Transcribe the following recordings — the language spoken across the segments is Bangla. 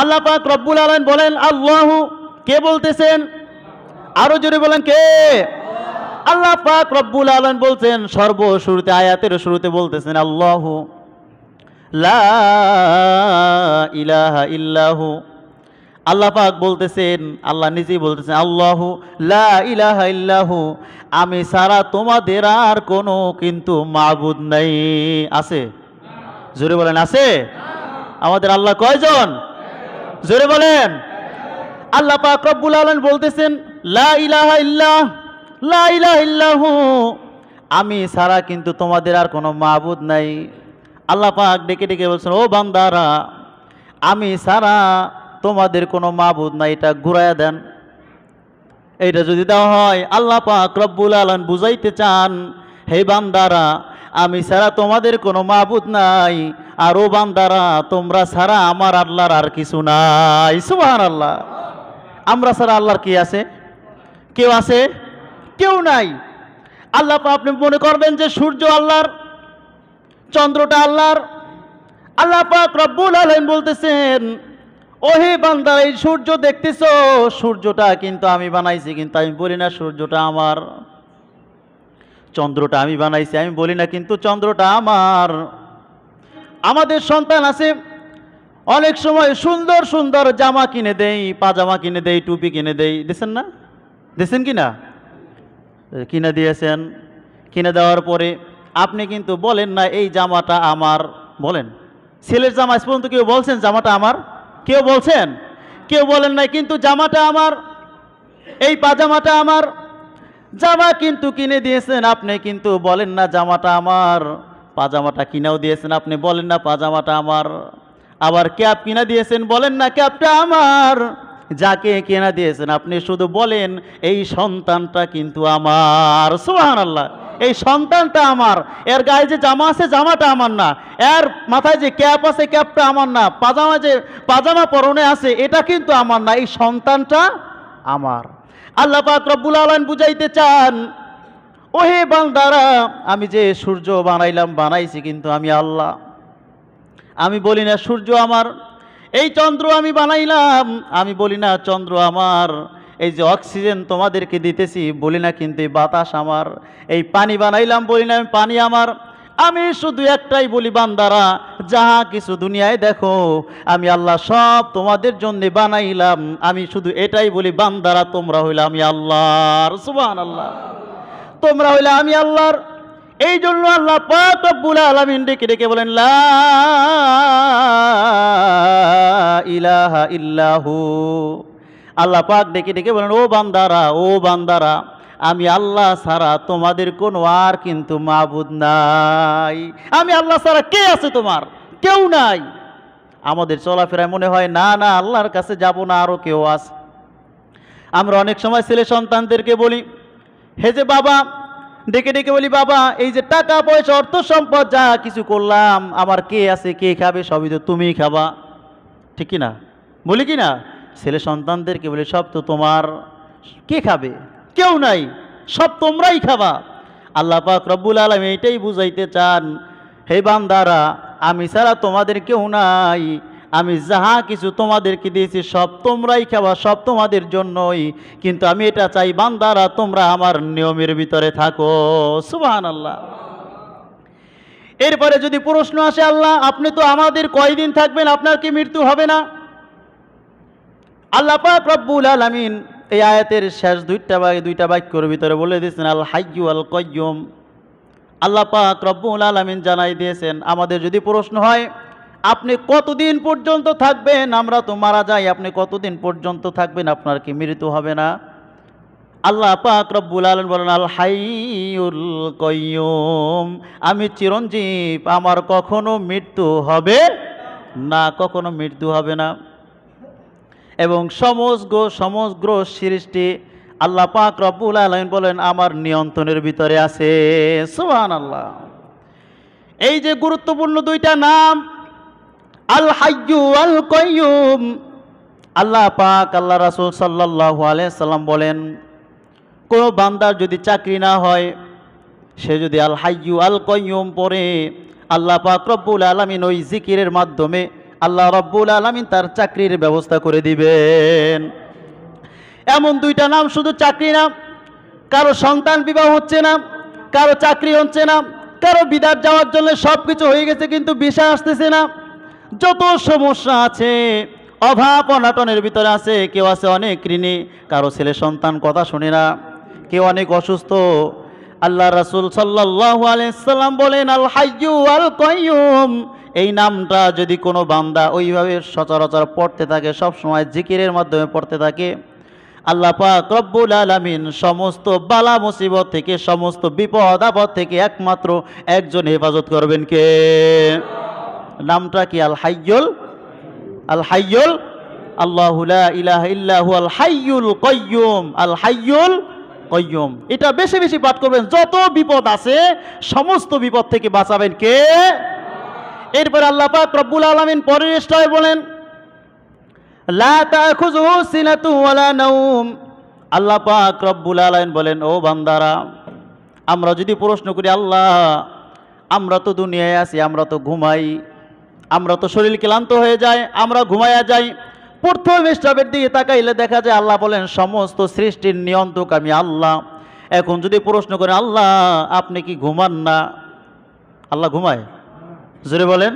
আল্লাহ পাক রব্বুল আলম বলেন আল্লাহ কে বলতেছেন আরো জোরে বলেন কে আল্লাহ পাক রব্বুল আলম বলছেন সর্ব শুরুতে আয়াতের শুরুতে বলতেছেন আল্লাহ লা ইলাহা ইল্লাহু আল্লাহ পাক বলতেছেন আল্লাহ নিজেই বলতেছেন আল্লাহ লা ইলাহা ইল্লাহু আমি সারা তোমাদের আর কোনো কিন্তু মাবুদ নাই আছে জোরে বলেন আছে আমাদের আল্লাহ কয়জন জোরে বলেন আল্লাহ পাক রব্বুল আলম বলতেছেন লা ইলাহা ইল্লাহ লা ইলাহা ইল্লাহু আমি ছাড়া কিন্তু তোমাদের আর কোনো মাহবুদ নাই আল্লাহ পাক ডেকে ডেকে বলছেন ও বান্দারা আমি ছাড়া তোমাদের কোনো মাহবুদ নাই এটা ঘুরাইয়া দেন এইটা যদি দেওয়া হয় আল্লাহ পাক রব্বুল আলম বুঝাইতে চান হে বান্দারা আমি ছাড়া তোমাদের কোনো মাহবুদ নাই আর ও বান্দারা তোমরা ছাড়া আমার আল্লাহর আর কিছু নাই সুহান আল্লাহ আমরা ছাড়া আল্লাহর কি আছে কেউ আছে কেউ নাই আল্লাহ আপনি মনে করবেন যে সূর্য আল্লাহর চন্দ্রটা আল্লাহর আল্লাহ পাক রব্বুল আলম বলতেছেন ওহে বান্দা এই সূর্য দেখতেছ সূর্যটা কিন্তু আমি বানাইছি কিন্তু আমি বলি না সূর্যটা আমার চন্দ্রটা আমি বানাইছি আমি বলি না কিন্তু চন্দ্রটা আমার আমাদের সন্তান আছে অনেক সময় সুন্দর সুন্দর জামা কিনে দেই পাজামা কিনে দেই টুপি কিনে দেই দেখছেন না দিছেন কি না কিনে দিয়েছেন কিনে দেওয়ার পরে আপনি কিন্তু বলেন না এই জামাটা আমার বলেন ছেলের জামা পর্যন্ত কেউ বলছেন জামাটা আমার কেউ বলছেন কেউ বলেন না কিন্তু জামাটা আমার এই পাজামাটা আমার জামা কিন্তু কিনে দিয়েছেন আপনি কিন্তু বলেন না জামাটা আমার পাজামাটা কিনেও দিয়েছেন আপনি বলেন না পাজামাটা আমার আবার ক্যাপ কিনা দিয়েছেন বলেন না ক্যাপটা আমার যাকে কেনা দিয়েছেন আপনি শুধু বলেন এই সন্তানটা কিন্তু আমার সোহান আল্লাহ এই সন্তানটা আমার এর গায়ে যে জামা আছে জামাটা আমার না এর মাথায় যে ক্যাপ আছে ক্যাপটা আমার না পাজামা যে পাজামা পরনে আছে এটা কিন্তু আমার না এই সন্তানটা আমার আল্লাহ পাক রব্বুল আলম বুঝাইতে চান ওহে বান্দারা আমি যে সূর্য বানাইলাম বানাইছি কিন্তু আমি আল্লাহ আমি বলি না সূর্য আমার এই চন্দ্র আমি বানাইলাম আমি বলি না চন্দ্র আমার এই যে অক্সিজেন তোমাদেরকে দিতেছি বলি না কিন্তু এই বাতাস আমার এই পানি বানাইলাম বলি না আমি পানি আমার আমি শুধু একটাই বলি বান্দারা যাহা কিছু দুনিয়ায় দেখো আমি আল্লাহ সব তোমাদের জন্য বানাইলাম আমি শুধু এটাই বলি বান্দারা তোমরা হইলে আমি আল্লাহর সুবান আল্লাহ তোমরা হইলে আমি আল্লাহর এই জন্য আল্লাহ পাকবুল আলমিন ডেকে ডেকে বলেন ইলাহা ইল্লাহু আল্লাহ পাক ডেকে ডেকে বলেন ও বান্দারা ও বান্দারা আমি আল্লাহ ছাড়া তোমাদের কোনো আর কিন্তু মাবুদ নাই আমি আল্লাহ ছাড়া কে আছে তোমার কেউ নাই আমাদের চলাফেরায় মনে হয় না না আল্লাহর কাছে যাব না আরও কেউ আছে আমরা অনেক সময় ছেলে সন্তানদেরকে বলি হে যে বাবা ডেকে ডেকে বলি বাবা এই যে টাকা পয়সা অর্থ সম্পদ যা কিছু করলাম আমার কে আছে কে খাবে সবই তো তুমিই খাবা ঠিক কি না বলি কি না ছেলে সন্তানদেরকে বলি সব তো তোমার কে খাবে কেউ নাই সব তোমরাই খাবা আল্লাহ পাক রব্বুল আলম এইটাই বুঝাইতে চান হে বান্দারা আমি ছাড়া তোমাদের কেউ নাই আমি যাহা কিছু তোমাদেরকে দিয়েছি সব তোমরাই খাবা সব তোমাদের জন্যই কিন্তু আমি এটা চাই বান্দারা তোমরা আমার নিয়মের ভিতরে থাকো সুবাহ আল্লাহ এরপরে যদি প্রশ্ন আসে আল্লাহ আপনি তো আমাদের কয়দিন থাকবেন আপনার কি মৃত্যু হবে না আল্লাহ পাক রব্বুল আলমিন এই আয়াতের শেষ দুইটা বা দুইটা বাক্যর ভিতরে বলে দিয়েছেন আল হাইয়ু আল কয়ুম আল্লাহ পাক রব্বুল আলমিন জানাই দিয়েছেন আমাদের যদি প্রশ্ন হয় আপনি কতদিন পর্যন্ত থাকবেন আমরা তো মারা যাই আপনি কতদিন পর্যন্ত থাকবেন আপনার কি মৃত্যু হবে না আল্লাহ পাক রব্বুল আলম বলেন আল হাইউল কয়ুম আমি চিরঞ্জীব আমার কখনো মৃত্যু হবে না কখনো মৃত্যু হবে না এবং সমস্ত সমগ্র সৃষ্টি আল্লাহ পাক রব্বুল আলমিন বলেন আমার নিয়ন্ত্রণের ভিতরে আছে সুহান আল্লাহ এই যে গুরুত্বপূর্ণ দুইটা নাম আল হাইয়ু আল কয়ুম আল্লাহ পাক আল্লাহ রাসুল সাল্লাহ আলাইসাল্লাম বলেন কোনো বান্দার যদি চাকরি না হয় সে যদি আল হাইয়ু আল কয়ুম পরে আল্লাহ পাক রব্বুল আলমিন ওই জিকিরের মাধ্যমে আল্লাহ রব্বুল আলমিন তার চাকরির ব্যবস্থা করে দিবেন এমন দুইটা নাম শুধু চাকরি না কারো সন্তান বিবাহ হচ্ছে না কারো চাকরি হচ্ছে না কারো বিদার যাওয়ার জন্য সব কিছু হয়ে গেছে কিন্তু বিষা আসতেছে না যত সমস্যা আছে অভাব অনাটনের ভিতরে আছে কেউ আছে অনেক ঋণী কারো ছেলে সন্তান কথা শুনে না কেউ অনেক অসুস্থ আল্লাহ রাসুল সাল্লাহ আলাইসাল্লাম বলেন আল হাইয়ু আল কয়ুম এই নামটা যদি কোনো বান্দা ওইভাবে সচরাচর পড়তে থাকে সব সময় জিকিরের মাধ্যমে পড়তে থাকে আল্লাহ পাক রব্বুল আলমিন সমস্ত বালা মুসিবত থেকে সমস্ত বিপদ আপদ থেকে একমাত্র একজন হেফাজত করবেন কে নামটা কি আল হাইয়ুল আল হাইয়ুল আল্লাহ ইলাহ ইল্লাহু আল হাইয়ুল কয়ুম আল হাইয়ুল কয়ুম এটা বেশি বেশি পাঠ করবেন যত বিপদ আছে সমস্ত বিপদ থেকে বাঁচাবেন কে এরপর আল্লাহ পাক রব্বুল আলমিন পরের রেস্টায় বলেন আল্লাহ পাক রব্বুল আলমিন বলেন ও বান্দারা আমরা যদি প্রশ্ন করি আল্লাহ আমরা তো দুনিয়ায় আছি আমরা তো ঘুমাই আমরা তো শরীর ক্লান্ত হয়ে যাই আমরা ঘুমাইয়া যাই প্রথম স্টপের দিকে তাকাইলে দেখা যায় আল্লাহ বলেন সমস্ত সৃষ্টির নিয়ন্ত্রক আমি আল্লাহ এখন যদি প্রশ্ন করেন আল্লাহ আপনি কি ঘুমান না আল্লাহ ঘুমায় জোরে বলেন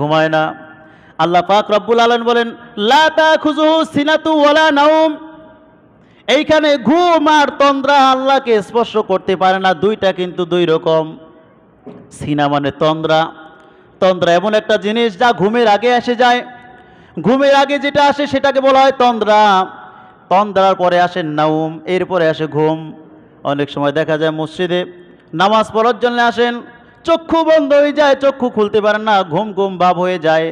ঘুমায় না আল্লাহ পাক রব্বুল আলম বলেন লাতা খুজু সিনাতু ওলা নাউম এইখানে ঘুম আর তন্দ্রা আল্লাহকে স্পর্শ করতে পারে না দুইটা কিন্তু দুই রকম সিনা মানে তন্দ্রা তন্দ্রা এমন একটা জিনিস যা ঘুমের আগে এসে যায় ঘুমের আগে যেটা আসে সেটাকে বলা হয় তন্দ্রা তন্দ্রার পরে আসে নাউম এরপরে আসে ঘুম অনেক সময় দেখা যায় মসজিদে নামাজ পড়ার জন্য আসেন চক্ষু বন্ধ হয়ে যায় চক্ষু খুলতে পারেন না ঘুম ঘুম ভাব হয়ে যায়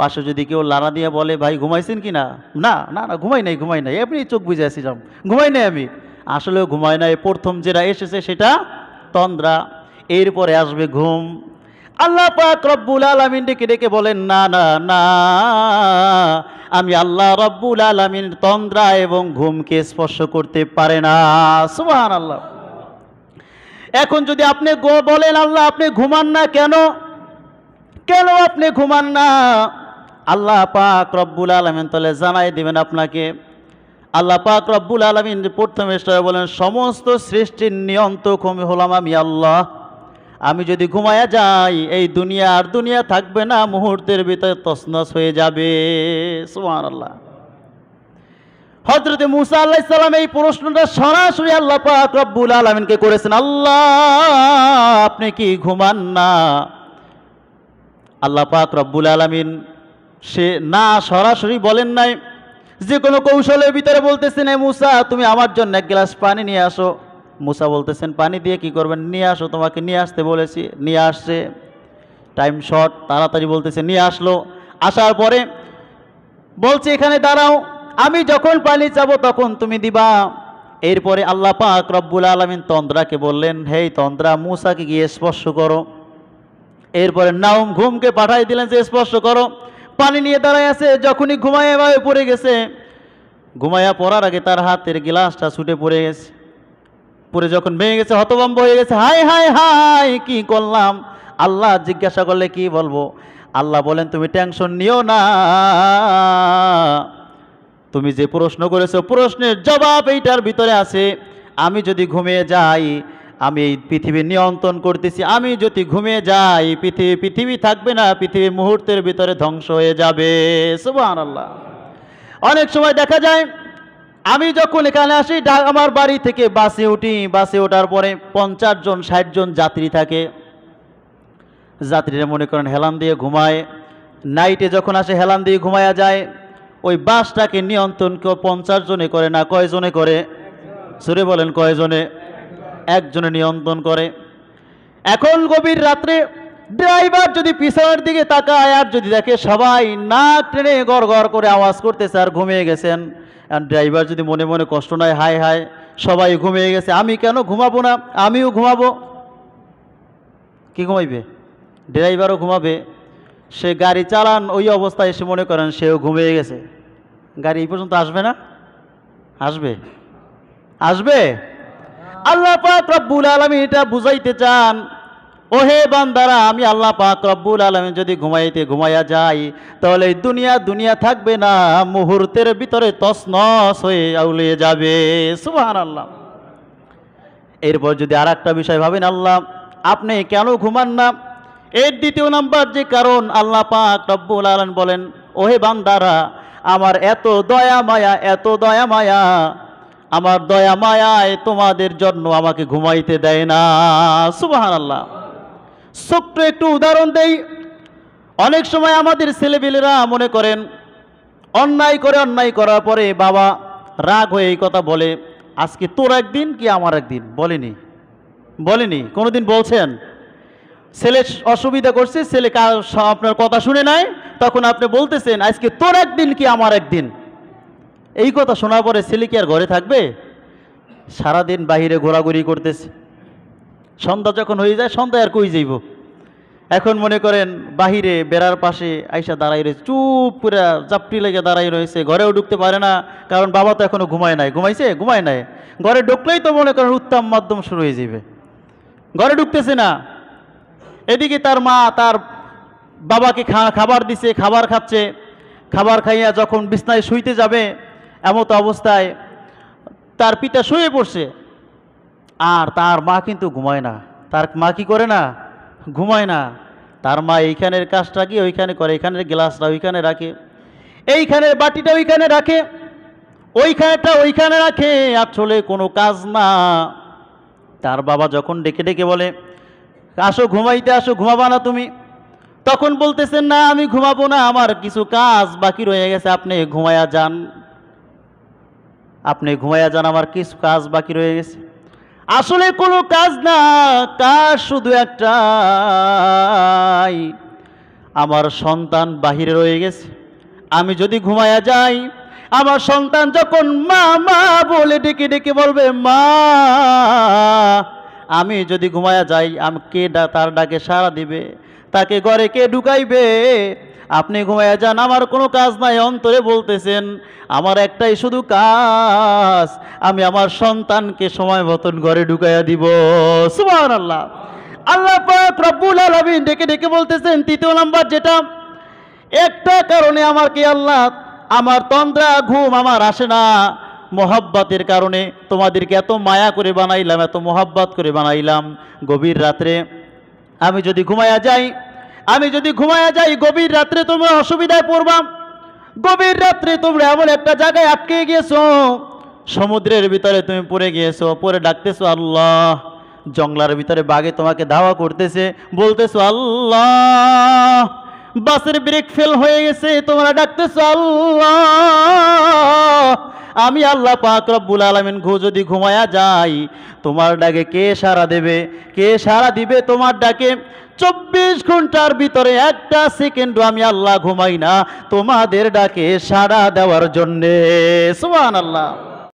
পাশে যদি কেউ লানা দিয়ে বলে ভাই ঘুমাইছেন কি না না না না ঘুমাই নাই ঘুমাই নাই আপনি চোখ বুঝে আসছিলাম ঘুমাই নাই আমি আসলেও ঘুমাই নাই প্রথম যেটা এসেছে সেটা তন্দ্রা এরপরে আসবে ঘুম আল্লাহ পাক রব্বুল আলমিন ডেকে ডেকে বলেন না না না আমি আল্লাহ রব্বুল আলমিন তন্দ্রা এবং ঘুমকে স্পর্শ করতে পারে না সুবাহান আল্লাহ এখন যদি আপনি বলেন আল্লাহ আপনি ঘুমান না কেন কেন আপনি ঘুমান না আল্লাহ পাক রব্বুল আলমিন তাহলে জানাই দিবেন আপনাকে আল্লাহ পাক রব্বুল আলমিন প্রথমে বলেন সমস্ত সৃষ্টির নিয়ন্ত্রক হলাম আমি আল্লাহ আমি যদি ঘুমায়া যাই এই দুনিয়া আর দুনিয়া থাকবে না মুহূর্তের ভিতরে তসনস হয়ে যাবে সুমান আল্লাহ হজরত মুসা আল্লাহ ইসলাম এই প্রশ্নটা সরাসরি আল্লাহ পাক রব্বুল আলমিনকে করেছেন আল্লাহ আপনি কি ঘুমান না আল্লাহ পাক রব্বুল আলমিন সে না সরাসরি বলেন নাই যে কোনো কৌশলের ভিতরে বলতেছেন এ মুসা তুমি আমার জন্য এক গ্লাস পানি নিয়ে আসো মুসা বলতেছেন পানি দিয়ে কি করবেন নিয়ে আসো তোমাকে নিয়ে আসতে বলেছি নিয়ে আসছে টাইম শর্ট তাড়াতাড়ি বলতেছে নিয়ে আসলো আসার পরে বলছে এখানে দাঁড়াও আমি যখন পানি চাবো তখন তুমি দিবা এরপরে আল্লাহ পাক রব্বুল আলমিন তন্দ্রাকে বললেন হেই তন্দ্রা মুসাকে গিয়ে স্পর্শ করো এরপরে নাউম ঘুমকে পাঠাই দিলেন যে স্পর্শ করো পানি নিয়ে দাঁড়ায় আছে যখনই ঘুমায় পড়ে গেছে ঘুমাইয়া পড়ার আগে তার হাতের গিলাসটা ছুটে পড়ে গেছে পরে যখন ভেঙে গেছে হতবম্ব হয়ে গেছে হাই হাই হাই কি করলাম আল্লাহ জিজ্ঞাসা করলে কি বলবো আল্লাহ বলেন তুমি টেনশন নিও না তুমি যে প্রশ্ন করেছো প্রশ্নের জবাব এইটার ভিতরে আছে আমি যদি ঘুমিয়ে যাই আমি এই পৃথিবী নিয়ন্ত্রণ করতেছি আমি যদি ঘুমিয়ে যাই পৃথিবী পৃথিবী থাকবে না পৃথিবী মুহূর্তের ভিতরে ধ্বংস হয়ে যাবে সুবাহ আল্লাহ অনেক সময় দেখা যায় আমি যখন এখানে আসি আমার বাড়ি থেকে বাসে উঠি বাসে ওঠার পরে পঞ্চাশ জন ষাট জন যাত্রী থাকে যাত্রীরা মনে করেন হেলান দিয়ে ঘুমায় নাইটে যখন আসে হেলান দিয়ে ঘুমায়া যায় ওই বাসটাকে নিয়ন্ত্রণ কেউ পঞ্চাশ জনে করে না কয়জনে করে সুরে বলেন কয়জনে একজনে নিয়ন্ত্রণ করে এখন গভীর রাত্রে ড্রাইভার যদি পিছনের দিকে তাকায় আর যদি দেখে সবাই না ট্রেনে গড় গড় করে আওয়াজ করতেছে আর ঘুমিয়ে গেছেন আর ড্রাইভার যদি মনে মনে কষ্ট নয় হায় হায় সবাই ঘুমিয়ে গেছে আমি কেন ঘুমাবো না আমিও ঘুমাবো কি ঘুমাইবে ড্রাইভারও ঘুমাবে সে গাড়ি চালান ওই অবস্থায় এসে মনে করেন সেও ঘুমিয়ে গেছে গাড়ি এই পর্যন্ত আসবে না আসবে আসবে আল্লাহ পাক রব্বুল আলমী এটা বুঝাইতে চান ওহে বান্দারা আমি আল্লাহ পাক রব্বুল আলমে যদি ঘুমাইতে ঘুমাইয়া যাই তাহলে দুনিয়া দুনিয়া থাকবে না মুহূর্তের ভিতরে তসনস হয়ে আউলিয়ে যাবে সুবাহান আল্লাহ এরপর যদি আর একটা বিষয় ভাবেন আল্লাহ আপনি কেন ঘুমান না এর দ্বিতীয় নাম্বার যে কারণ আল্লাহ পাক রব্বুল আলম বলেন ওহে বান্দারা আমার এত দয়া মায়া এত দয়া মায়া আমার দয়া মায়ায় তোমাদের জন্য আমাকে ঘুমাইতে দেয় না সুবাহান আল্লাহ ছোট্ট একটু উদাহরণ দেই অনেক সময় আমাদের ছেলেবেলেরা মনে করেন অন্যায় করে অন্যায় করার পরে বাবা রাগ হয়ে এই কথা বলে আজকে তোর একদিন কি আমার একদিন বলেনি বলেনি কোনোদিন বলছেন ছেলে অসুবিধা করছে ছেলে কার আপনার কথা শুনে নাই তখন আপনি বলতেছেন আজকে তোর একদিন কি আমার একদিন এই কথা শোনার পরে ছেলে কি আর ঘরে থাকবে সারাদিন বাহিরে ঘোরাঘুরি করতেছে সন্ধ্যা যখন হয়ে যায় সন্ধ্যা আর কই যাইব এখন মনে করেন বাহিরে বেড়ার পাশে আইসা দাঁড়াই রয়েছে চুপ করে জাপটি লেগে দাঁড়াই রয়েছে ঘরেও ঢুকতে পারে না কারণ বাবা তো এখনও ঘুমায় নাই ঘুমাইছে ঘুমায় নাই ঘরে ঢুকলেই তো মনে করেন উত্তম মাধ্যম শুরু হয়ে যাবে ঘরে ঢুকতেছে না এদিকে তার মা তার বাবাকে খাবার দিছে খাবার খাচ্ছে খাবার খাইয়া যখন বিছনায় শুইতে যাবে এমতো অবস্থায় তার পিতা শুয়ে পড়ছে আর তার মা কিন্তু ঘুমায় না তার মা কি করে না ঘুমায় না তার মা এইখানের কাজটা কি ওইখানে করে এখানের গ্লাসটা ওইখানে রাখে এইখানের বাটিটা ওইখানে রাখে ওইখানেটা ওইখানে রাখে আসলে কোনো কাজ না তার বাবা যখন ডেকে ডেকে বলে আসো ঘুমাইতে আসো ঘুমাবা না তুমি তখন বলতেছেন না আমি ঘুমাবো না আমার কিছু কাজ বাকি রয়ে গেছে আপনি ঘুমায়া যান আপনি ঘুমায়া যান আমার কিছু কাজ বাকি রয়ে গেছে আসলে কোনো কাজ না কাজ শুধু একটাই আমার সন্তান বাহিরে রয়ে গেছে আমি যদি ঘুমায়া যাই আমার সন্তান যখন মা মা বলে ডেকে ডেকে বলবে মা আমি যদি ঘুমায়া যাই আমি কে তার ডাকে সাড়া দিবে তাকে ঘরে কে ঢুকাইবে আপনি ঘুমাইয়া যান আমার কোনো কাজ নাই অন্তরে বলতেছেন আমার একটাই শুধু কাজ আমি আমার সন্তানকে সময় মতন ঘরে ঢুকাইয়া দিব সুবাহ আল্লাহ আল্লাহ রব্বুল আলমিন ডেকে ডেকে বলতেছেন তৃতীয় নাম্বার যেটা একটা কারণে আমার কি আল্লাহ আমার তন্দ্রা ঘুম আমার আসে না মহাব্বাতের কারণে তোমাদেরকে এত মায়া করে বানাইলাম এত মহাব্বাত করে বানাইলাম গভীর রাত্রে আমি যদি ঘুমাইয়া যাই আমি যদি ঘুমায়া যাই গভীর রাত্রে তোমরা অসুবিধায় পড়বাম গভীর রাত্রে তোমরা এমন একটা জায়গায় আটকে গিয়েছো সমুদ্রের ভিতরে তুমি পড়ে গিয়েছো পরে ডাকতেছো আল্লাহ জঙ্গলার ভিতরে বাঘে তোমাকে দাওয়া করতেছে বলতেছো আল্লাহ বাসের ব্রেক ফেল হয়ে গেছে তোমরা ডাকতেছো আল্লাহ আমি আল্লাহ পাক রব্বুল আলমিন ঘু যদি ঘুমায়া যাই তোমার ডাকে কে সারা দেবে কে সারা দিবে তোমার ডাকে চব্বিশ ঘন্টার ভিতরে একটা সেকেন্ডও আমি আল্লাহ ঘুমাই না তোমাদের ডাকে সাড়া দেওয়ার জন্যে সোহান আল্লাহ